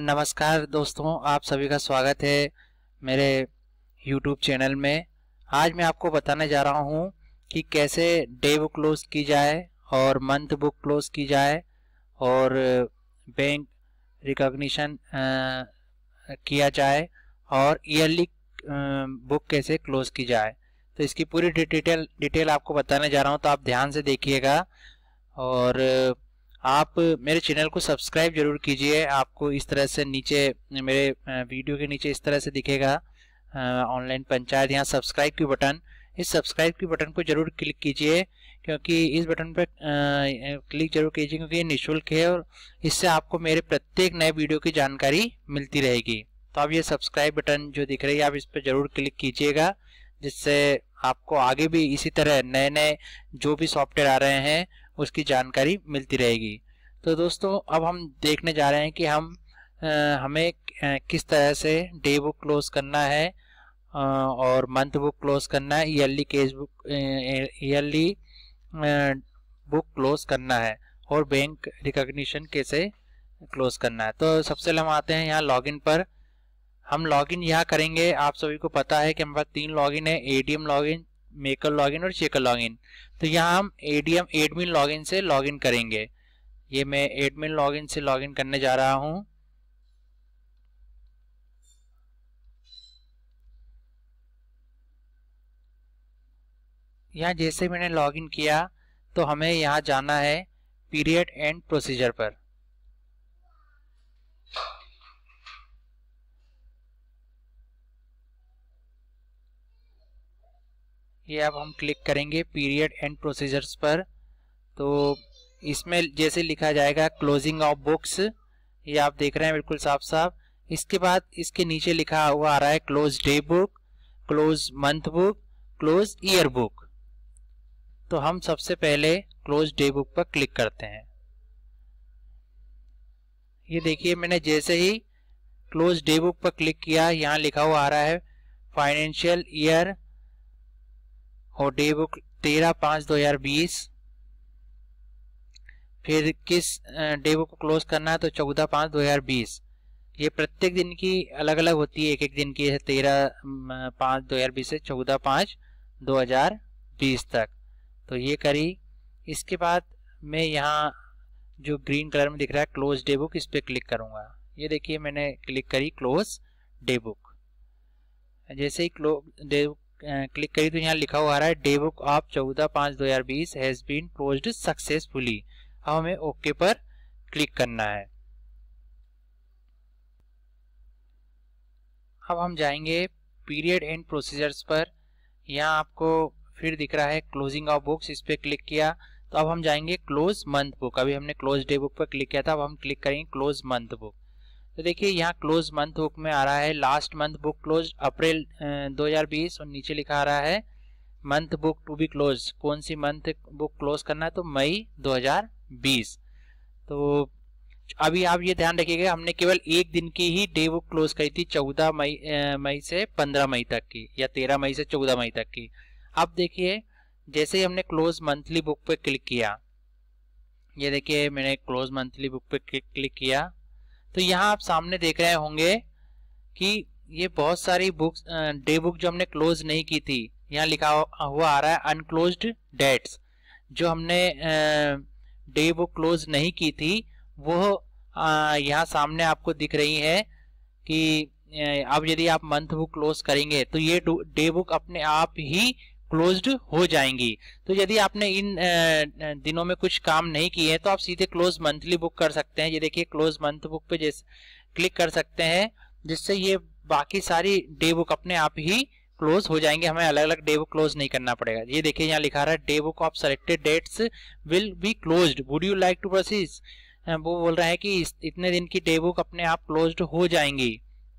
नमस्कार दोस्तों आप सभी का स्वागत है मेरे YouTube चैनल में आज मैं आपको बताने जा रहा हूँ कि कैसे डे बुक क्लोज की जाए और मंथ बुक क्लोज की जाए और बैंक रिकॉग्निशन किया जाए और ईयरली बुक कैसे क्लोज की जाए तो इसकी पूरी डिटेल डिटेल आपको बताने जा रहा हूँ तो आप ध्यान से देखिएगा और आप मेरे चैनल को सब्सक्राइब जरूर कीजिए आपको इस तरह से नीचे मेरे वीडियो के नीचे इस तरह से दिखेगा ऑनलाइन पंचायत यहाँ सब्सक्राइब की बटन इस सब्सक्राइब की बटन को जरूर क्लिक कीजिए क्योंकि इस बटन पर क्लिक जरूर कीजिए क्योंकि ये निःशुल्क है और इससे आपको मेरे प्रत्येक नए वीडियो की जानकारी मिलती रहेगी तो आप ये सब्सक्राइब बटन जो दिख रही है आप इस पर जरूर क्लिक कीजिएगा जिससे आपको आगे भी इसी तरह नए नए जो भी सॉफ्टवेयर आ रहे हैं उसकी जानकारी मिलती रहेगी तो दोस्तों अब हम देखने जा रहे हैं कि हम आ, हमें किस तरह से डे बुक क्लोज करना है आ, और मंथ बुक क्लोज करना है yearly cash book yearly book close करना है और बैंक रिकॉग्निशन कैसे क्लोज करना है तो सबसे पहले हम आते हैं यहाँ लॉगिन पर हम लॉगिन यहाँ करेंगे आप सभी को पता है कि हमारे पास तीन लॉगिन है एडीएम लॉगिन मेकर लॉगिन और चेकर लॉगिन तो यहाँ हम एडीएम एडमिन लॉगिन से लॉगिन करेंगे ये मैं एडमिन लॉगिन से लॉगिन करने जा रहा हूँ यहाँ जैसे मैंने लॉगिन किया तो हमें यहाँ जाना है पीरियड एंड प्रोसीजर पर ये अब हम क्लिक करेंगे पीरियड एंड प्रोसीजर्स पर तो इसमें जैसे लिखा जाएगा क्लोजिंग ऑफ बुक्स ये आप देख रहे हैं बिल्कुल साफ साफ इसके बाद इसके नीचे लिखा हुआ आ रहा है close day book close month book close year book तो हम सबसे पहले क्लोज डे बुक पर क्लिक करते हैं ये देखिए मैंने जैसे ही क्लोज डे बुक पर क्लिक किया यहाँ लिखा हुआ आ रहा है फाइनेंशियल ईयर और डे बुक तेरह पाँच दो हजार बीस फिर किस डे बुक को क्लोज करना है तो चौदह पाँच दो हजार बीस ये प्रत्येक दिन की अलग अलग होती है एक एक दिन की तेरह पाँच दो हजार बीस से चौदह पाँच दो हजार बीस तक तो ये करी इसके बाद मैं यहाँ जो ग्रीन कलर में दिख रहा है क्लोज डे बुक इस पर क्लिक करूँगा ये देखिए मैंने क्लिक करी क्लोज डे बुक जैसे ही क्लो डे बुक क्लिक करी तो यहाँ लिखा हुआ आ रहा है डे बुक ऑफ चौदह पाँच दो हज़ार बीस हैज़ बीन क्लोज सक्सेसफुली अब हमें ओके पर क्लिक करना है अब हम जाएंगे पीरियड एंड प्रोसीजर्स पर यहाँ आपको फिर दिख रहा है क्लोजिंग ऑफ बुक्स इस पर क्लिक किया तो अब हम जाएंगे क्लोज मंथ बुक अभी हमने क्लोज डे बुक पर क्लिक किया था अब हम क्लिक करेंगे क्लोज मंथ बुक तो देखिए यहाँ क्लोज मंथ बुक में आ रहा है last month book close April 2020 और नीचे लिखा आ रहा है month book to be close कौन सी मंथ बुक क्लोज करना है तो मई 2020 तो अभी आप ये ध्यान रखिएगा हमने केवल एक दिन की ही डे बुक क्लोज करी थी 14 मई मई से 15 मई तक की या 13 मई से 14 मई तक की अब देखिए जैसे ही हमने क्लोज मंथली बुक पे क्लिक किया ये देखिए मैंने क्लोज मंथली बुक पे क्लिक किया तो यहाँ आप सामने देख रहे होंगे कि ये बहुत सारी बुक्स डे बुक जो हमने क्लोज नहीं की थी यहाँ लिखा हुआ आ रहा है अनक्लोज डेट्स जो हमने डे बुक क्लोज नहीं की थी वो यहाँ सामने आपको दिख रही है कि अब यदि आप मंथ बुक क्लोज करेंगे तो ये डे बुक अपने आप ही क्लोज्ड हो जाएंगी तो यदि आपने इन दिनों में कुछ काम नहीं किए हैं तो आप सीधे क्लोज मंथली बुक कर सकते हैं ये देखिए क्लोज मंथ बुक पे जैसे क्लिक कर सकते हैं जिससे ये बाकी सारी डे बुक अपने आप ही क्लोज हो जाएंगे हमें अलग अलग डे बुक क्लोज नहीं करना पड़ेगा ये देखिए यहाँ लिखा रहा है day book of selected dates will be close would you like to proceed वो बोल रहा है कि इतने दिन की डे बुक अपने आप क्लोज हो जाएंगी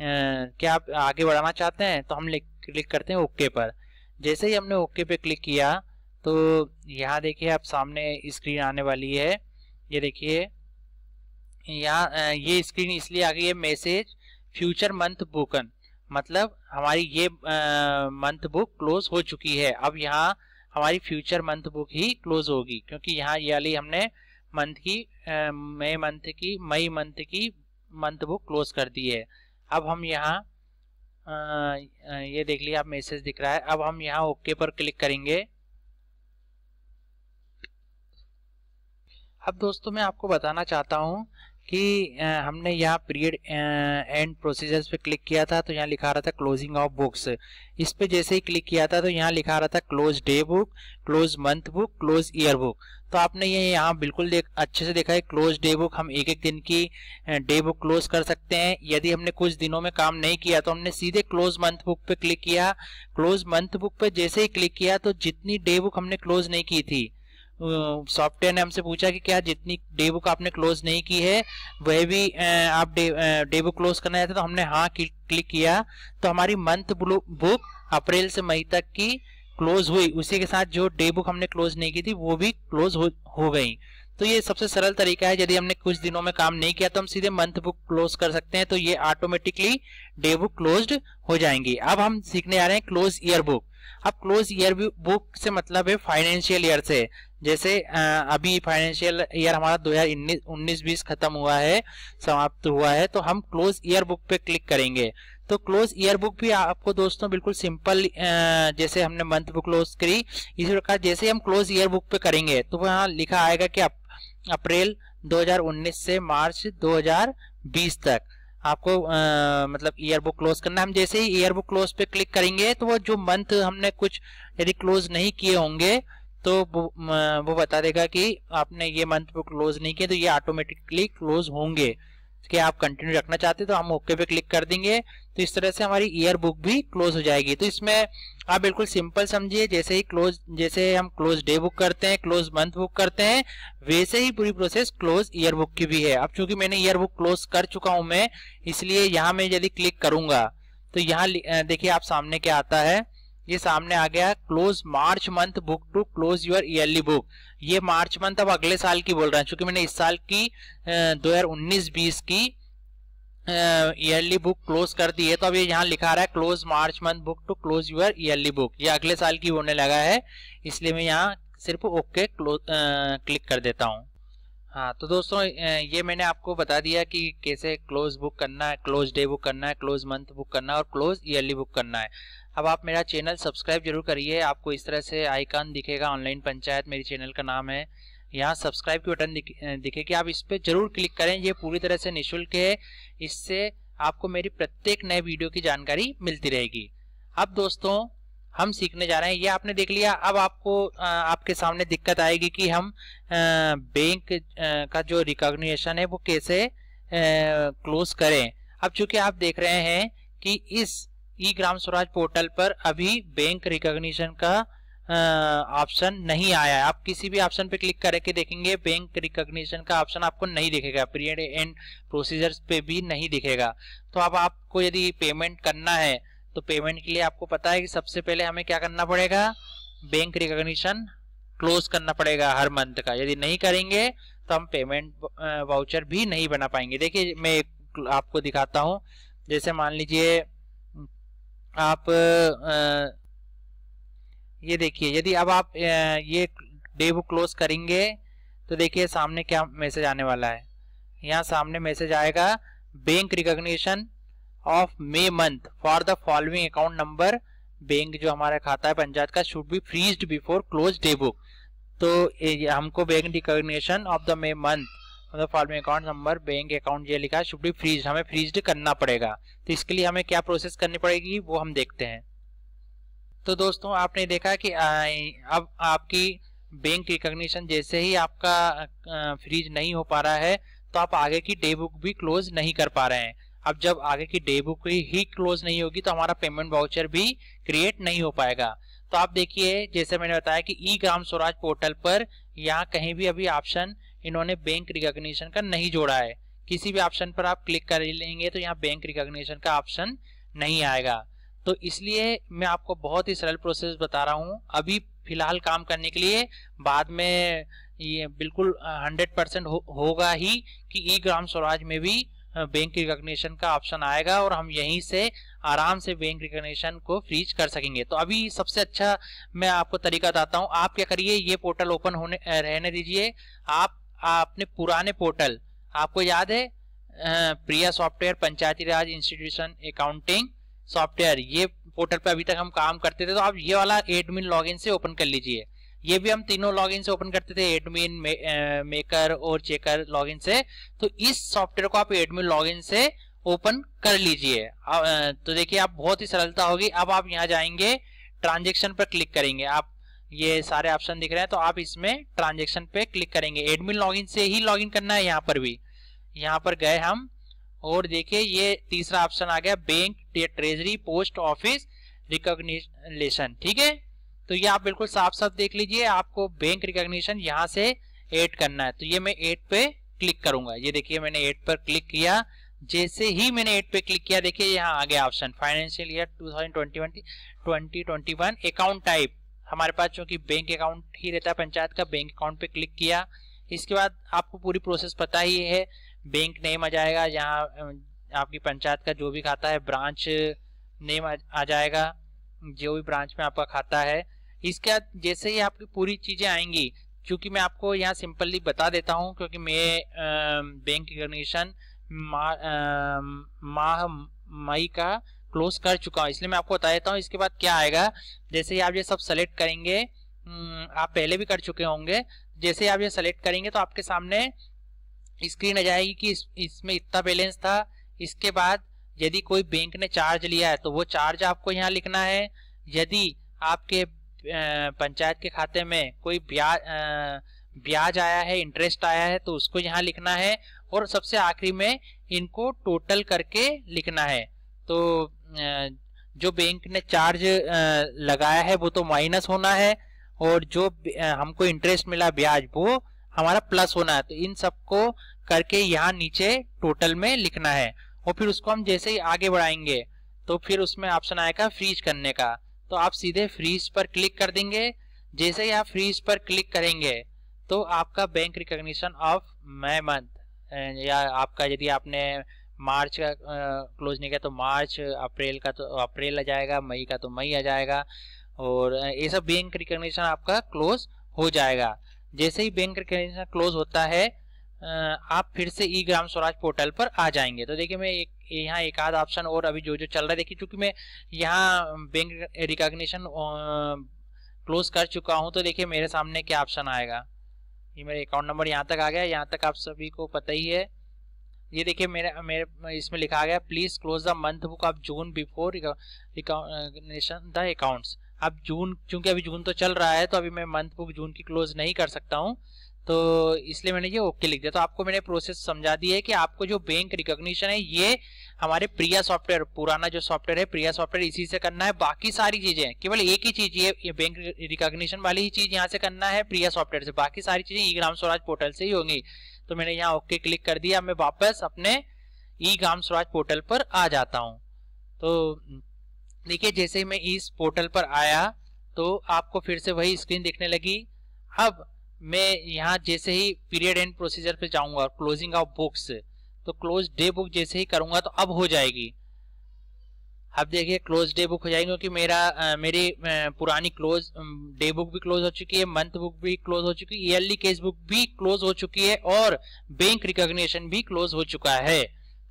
क्या आप आगे बढ़ाना चाहते हैं तो हम क्लिक करते हैं ओके पर जैसे ही हमने ओके पे क्लिक किया तो यहाँ देखिए आप सामने स्क्रीन आने वाली है ये देखिए यहाँ ये स्क्रीन इसलिए आ गई है मैसेज फ्यूचर मंथ बुकन मतलब हमारी ये मंथ बुक क्लोज हो चुकी है अब यहाँ हमारी फ्यूचर मंथ बुक ही क्लोज होगी क्योंकि यहाँ ये हमने मंथ की मई मंथ की मई मंथ की मंथ बुक क्लोज कर दी है अब हम यहाँ ये देख लिया आप मैसेज दिख रहा है अब हम यहाँ ओके पर क्लिक करेंगे अब दोस्तों मैं आपको बताना चाहता हूँ कि हमने यहाँ पीरियड एंड प्रोसीजर्स पे क्लिक किया था तो यहाँ लिखा रहा था क्लोजिंग ऑफ बुक्स इस पे जैसे ही क्लिक किया था तो यहाँ लिखा रहा था close day book close month book close year book तो आपने ये यहाँ बिल्कुल देख अच्छे से देखा है क्लोज डे बुक हम एक एक दिन की डे बुक क्लोज कर सकते हैं यदि हमने कुछ दिनों में काम नहीं किया तो हमने सीधे क्लोज मंथ बुक पे क्लिक किया क्लोज मंथ बुक पे जैसे ही क्लिक किया तो जितनी डे बुक हमने क्लोज नहीं की थी सॉफ्टवेयर ने हमसे पूछा कि क्या जितनी डे बुक आपने क्लोज नहीं की है वह भी आप डे, बुक क्लोज करना चाहते तो हमने हाँ क्लिक किया तो हमारी मंथ बुक अप्रैल से मई तक की क्लोज हुई उसी के साथ जो डे बुक हमने क्लोज नहीं की थी वो भी क्लोज हो, हो गई तो ये सबसे सरल तरीका है यदि हमने कुछ दिनों में काम नहीं किया तो हम सीधे मंथ बुक क्लोज कर सकते हैं तो ये ऑटोमेटिकली डे बुक क्लोज हो जाएंगी अब हम सीखने आ रहे हैं क्लोज ईयर बुक अब क्लोज ईयर बुक से मतलब है फाइनेंशियल ईयर से जैसे अभी फाइनेंशियल ईयर हमारा 2019 19-20 खत्म हुआ है समाप्त हुआ है तो हम क्लोज ईयर बुक पे क्लिक करेंगे तो क्लोज ईयर बुक भी आपको दोस्तों बिल्कुल सिंपल जैसे हमने मंथ बुक क्लोज करी इसी प्रकार जैसे हम क्लोज ईयर बुक पे करेंगे तो यहाँ लिखा आएगा कि आप अप्रैल 2019 से मार्च 2020 तक आपको आ, मतलब ईयर बुक क्लोज करना हम जैसे ही ईयर बुक क्लोज पे क्लिक करेंगे तो वो जो मंथ हमने कुछ यदि क्लोज नहीं किए होंगे तो वो, बता देगा कि आपने ये मंथ बुक क्लोज नहीं किए तो ये ऑटोमेटिकली क्लोज होंगे कि आप कंटिन्यू रखना चाहते हैं तो हम ओके पे क्लिक कर देंगे तो इस तरह से हमारी ईयर बुक भी क्लोज हो जाएगी तो इसमें आप बिल्कुल सिंपल समझिए जैसे ही क्लोज जैसे हम क्लोज डे बुक करते हैं क्लोज मंथ बुक करते हैं वैसे ही पूरी प्रोसेस क्लोज ईयर बुक की भी है अब चूंकि मैंने ईयर बुक क्लोज कर चुका हूं मैं इसलिए यहाँ मैं यदि क्लिक करूंगा तो यहाँ देखिए आप सामने क्या आता है ये सामने आ गया close March month book to close your yearly book ये मार्च मंथ अब अगले साल की बोल रहा है क्योंकि मैंने इस साल की दो हजार उन्नीस बीस की ईयरली बुक क्लोज कर दी है तो अब ये यहाँ लिखा रहा है close March month book to close your yearly book ये अगले साल की होने लगा है इसलिए मैं यहाँ सिर्फ ओके क्लोज क्लिक कर देता हूँ हाँ तो दोस्तों ये मैंने आपको बता दिया कि कैसे क्लोज बुक करना है क्लोज डे बुक करना है क्लोज मंथ बुक करना है और क्लोज ईयरली बुक करना है अब आप मेरा चैनल सब्सक्राइब जरूर करिए आपको इस तरह से आइकन दिखेगा ऑनलाइन पंचायत मेरी चैनल का नाम है यहाँ सब्सक्राइब की बटन दिखेगी आप इस पर जरूर क्लिक करें ये पूरी तरह से निःशुल्क है इससे आपको मेरी प्रत्येक नए वीडियो की जानकारी मिलती रहेगी अब दोस्तों हम सीखने जा रहे हैं ये आपने देख लिया अब आपको आपके सामने दिक्कत आएगी कि हम बैंक का जो रिकॉग्निशन है वो कैसे क्लोज करें अब चूंकि आप देख रहे हैं कि इस ई ग्राम स्वराज पोर्टल पर अभी बैंक रिकॉग्निशन का ऑप्शन नहीं आया है आप किसी भी ऑप्शन पे क्लिक करके देखेंगे बैंक रिकॉग्निशन का ऑप्शन आपको नहीं दिखेगा पीरियड एंड प्रोसीजर्स पे भी नहीं दिखेगा तो अब आपको यदि पेमेंट करना है तो पेमेंट के लिए आपको पता है कि सबसे पहले हमें क्या करना पड़ेगा बैंक रिकॉग्निशन क्लोज करना पड़ेगा हर मंथ का यदि नहीं करेंगे तो हम पेमेंट वाउचर भी नहीं बना पाएंगे देखिए मैं आपको दिखाता हूँ जैसे मान लीजिए आप आ, ये देखिए यदि अब आप ये बुक क्लोज करेंगे तो देखिए सामने क्या मैसेज आने वाला है यहाँ सामने मैसेज आएगा bank recognition of May month for the following account number bank जो हमारा खाता है पंचायत का should be freezed before close day book तो हमको bank recognition of the May month मतलब following account number bank account ये लिखा है शुड बी फ्रीज हमें फ्रीज करना पड़ेगा तो इसके लिए हमें क्या प्रोसेस करनी पड़ेगी वो हम देखते हैं तो दोस्तों आपने देखा कि अब आपकी बैंक रिकॉग्निशन जैसे ही आपका फ्रीज नहीं हो पा रहा है तो आप आगे की डे बुक भी क्लोज नहीं कर पा रहे हैं अब जब आगे की डे बुक ही क्लोज नहीं होगी तो हमारा पेमेंट वाउचर भी क्रिएट नहीं हो पाएगा तो आप देखिए जैसे मैंने बताया कि ई ग्राम स्वराज पोर्टल पर यहाँ कहीं भी अभी ऑप्शन इन्होंने बैंक रिकॉग्निशन का नहीं जोड़ा है किसी भी ऑप्शन पर आप क्लिक कर लेंगे तो यहाँ बैंक रिकॉग्निशन का ऑप्शन नहीं आएगा तो इसलिए मैं आपको बहुत ही सरल प्रोसेस बता रहा हूँ अभी फिलहाल काम करने के लिए बाद में ये बिल्कुल 100 परसेंट हो, होगा ही कि ई ग्राम स्वराज में भी बैंक रिकॉग्निशन का ऑप्शन आएगा और हम यहीं से आराम से बैंक रिकॉग्निशन को फ्रीज कर सकेंगे तो अभी सबसे अच्छा मैं आपको तरीका बताता हूँ आप क्या करिए ये पोर्टल ओपन होने रहने दीजिए आप आपने पुराने पोर्टल आपको याद है PRIA software panchayati raj institution accounting software ये पोर्टल पे अभी तक हम काम करते थे तो आप ये वाला एडमिन लॉगिन से ओपन कर लीजिए ये भी हम तीनों लॉगिन से ओपन करते थे एडमिन मेकर और चेकर लॉगिन से तो इस सॉफ्टवेयर को आप एडमिन लॉगिन से ओपन कर लीजिए तो देखिए आप बहुत ही सरलता होगी अब आप यहाँ जाएंगे ट्रांजेक्शन पर क्लिक करेंगे आप ये सारे ऑप्शन दिख रहे हैं तो आप इसमें ट्रांजेक्शन पे क्लिक करेंगे एडमिन लॉगिन से ही लॉगिन करना है यहाँ पर भी यहाँ पर गए हम और देखिए ये तीसरा ऑप्शन आ गया bank treasury post office recognition ठीक है तो ये आप बिल्कुल साफ साफ देख लीजिए आपको बैंक रिकॉग्निशन यहाँ से एड करना है तो ये मैं एड पे क्लिक करूंगा ये देखिए मैंने एड पर क्लिक किया जैसे ही मैंने एड पे क्लिक किया देखिए यहाँ आ गया option financial year two thousand twenty account type हमारे पास चूंकि बैंक अकाउंट ही रहता है पंचायत का बैंक अकाउंट पे क्लिक किया इसके बाद आपको पूरी प्रोसेस पता ही है बैंक नेम आ जाएगा यहाँ आपकी पंचायत का जो भी खाता है ब्रांच नेम आ जाएगा जो भी ब्रांच में आपका खाता है इसके बाद जैसे ही आपकी पूरी चीज़ें आएंगी क्योंकि मैं आपको यहाँ सिंपली बता देता हूँ क्योंकि मैं बैंक रिकॉग्निशन माह मई का क्लोज कर चुका हूँ इसलिए मैं आपको बता देता हूँ इसके बाद क्या आएगा जैसे ही आप ये सब सेलेक्ट करेंगे हम्म, आप पहले भी कर चुके होंगे जैसे आप ये सेलेक्ट करेंगे तो आपके सामने स्क्रीन आ जाएगी कि इस, इसमें इतना बैलेंस था इसके बाद यदि कोई बैंक ने चार्ज लिया है तो वो चार्ज आपको यहाँ लिखना है यदि आपके पंचायत के खाते में कोई ब्याज ब्याज आया है इंटरेस्ट आया है तो उसको यहाँ लिखना है और सबसे आखिरी में इनको टोटल करके लिखना है तो जो बैंक ने चार्ज लगाया है वो तो माइनस होना है और जो हमको इंटरेस्ट मिला ब्याज वो हमारा प्लस होना है तो इन सबको करके यहाँ नीचे टोटल में लिखना है और फिर उसको हम जैसे ही आगे बढ़ाएंगे तो फिर उसमें ऑप्शन आएगा फ्रीज करने का तो आप सीधे फ्रीज पर क्लिक कर देंगे जैसे ही आप फ्रीज पर क्लिक करेंगे तो आपका bank recognition of May month या आपका यदि आपने मार्च का क्लोज नहीं किया तो मार्च अप्रैल का तो अप्रैल आ जाएगा मई का तो मई आ जाएगा और ये सब बैंक रिकग्निशन आपका क्लोज हो जाएगा जैसे ही बैंक रिकग्निशन क्लोज होता है आप फिर से ई ग्राम स्वराज पोर्टल पर आ जाएंगे तो देखिए मैं एक यहाँ एक आध ऑप्शन और अभी जो जो चल रहा है देखिए चूंकि मैं यहाँ बैंक रिकॉग्निशन क्लोज कर चुका हूँ तो देखिए मेरे सामने क्या ऑप्शन आएगा ये मेरे अकाउंट नंबर यहाँ तक आ गया यहाँ तक आप सभी को पता ही है ये देखिए मेरा मेरे इसमें लिखा गया please close the month book of June before the accounts अब जून क्योंकि अभी जून तो चल रहा है तो अभी मैं मंथ बुक जून की क्लोज नहीं कर सकता हूँ तो इसलिए मैंने ये ओके लिख दिया तो आपको मैंने प्रोसेस समझा दी है कि आपको जो बैंक रिकॉग्निशन है ये हमारे प्रिया सॉफ्टवेयर पुराना जो सॉफ्टवेयर है प्रिया सॉफ्टवेयर इसी से करना है बाकी सारी चीजें केवल एक ही चीज ये, ये बैंक रिकॉग्निशन वाली ही चीज यहाँ से करना है प्रिया सॉफ्टवेयर से बाकी सारी चीजें ई ग्राम स्वराज पोर्टल से ही होंगी तो मैंने यहाँ ओके क्लिक कर दिया मैं वापस अपने ई ग्राम स्वराज पोर्टल पर आ जाता हूँ तो देखिए जैसे ही मैं इस पोर्टल पर आया तो आपको फिर से वही स्क्रीन देखने लगी अब मैं यहाँ जैसे ही पीरियड एंड प्रोसीजर पे जाऊँगा क्लोजिंग ऑफ बुक्स तो क्लोज डे बुक जैसे ही करूँगा तो अब हो जाएगी अब देखिए क्लोज डे बुक हो जाएगी क्योंकि मेरा आ, मेरी आ, पुरानी क्लोज डे बुक भी क्लोज हो चुकी है मंथ बुक भी क्लोज हो चुकी है ईयरली केस बुक भी क्लोज हो चुकी है और बैंक रिकॉग्निशन भी क्लोज हो चुका है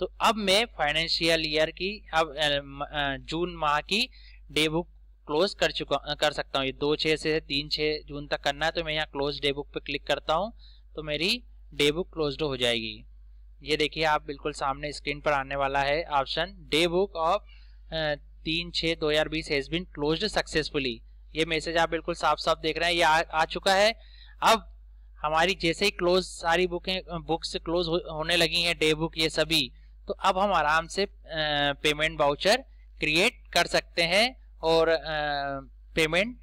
तो अब मैं फाइनेंशियल ईयर की अब आ, जून माह की डे बुक क्लोज कर चुका कर सकता हूँ ये दो छः से तीन छः जून तक करना है तो मैं यहाँ क्लोज डे बुक पर क्लिक करता हूँ तो मेरी डे बुक क्लोज हो जाएगी ये देखिए आप बिल्कुल सामने स्क्रीन पर आने वाला है ऑप्शन डे बुक ऑफ तीन छः दो हजार बीस हैज बिन क्लोज सक्सेसफुली ये मैसेज आप बिल्कुल साफ साफ देख रहे हैं ये आ, आ चुका है अब हमारी जैसे ही क्लोज सारी बुकें बुक्स क्लोज हो, होने लगी हैं डे बुक ये सभी तो अब हम आराम से पेमेंट बाउचर क्रिएट कर सकते हैं और पेमेंट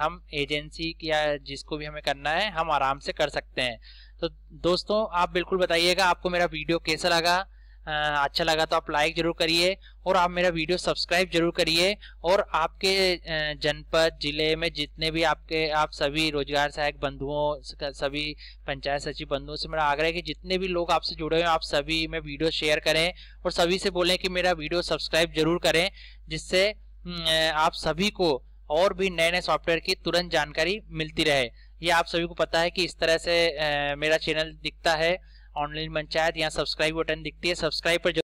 हम एजेंसी या जिसको भी हमें करना है हम आराम से कर सकते हैं तो दोस्तों आप बिल्कुल बताइएगा आपको मेरा वीडियो कैसा लगा अच्छा लगा तो आप लाइक जरूर करिए और आप मेरा वीडियो सब्सक्राइब जरूर करिए और आपके जनपद जिले में जितने भी आपके आप सभी रोजगार सहायक बंधुओं सभी पंचायत सचिव बंधुओं से मेरा आग्रह है कि जितने भी लोग आपसे जुड़े हुए हैं आप सभी में वीडियो शेयर करें और सभी से बोलें कि मेरा वीडियो सब्सक्राइब जरूर करें जिससे आप सभी को और भी नए नए सॉफ्टवेयर की तुरंत जानकारी मिलती रहे ये आप सभी को पता है कि इस तरह से मेरा चैनल दिखता है ऑनलाइन पंचायत तो यहाँ सब्सक्राइब बटन दिखती है सब्सक्राइब पर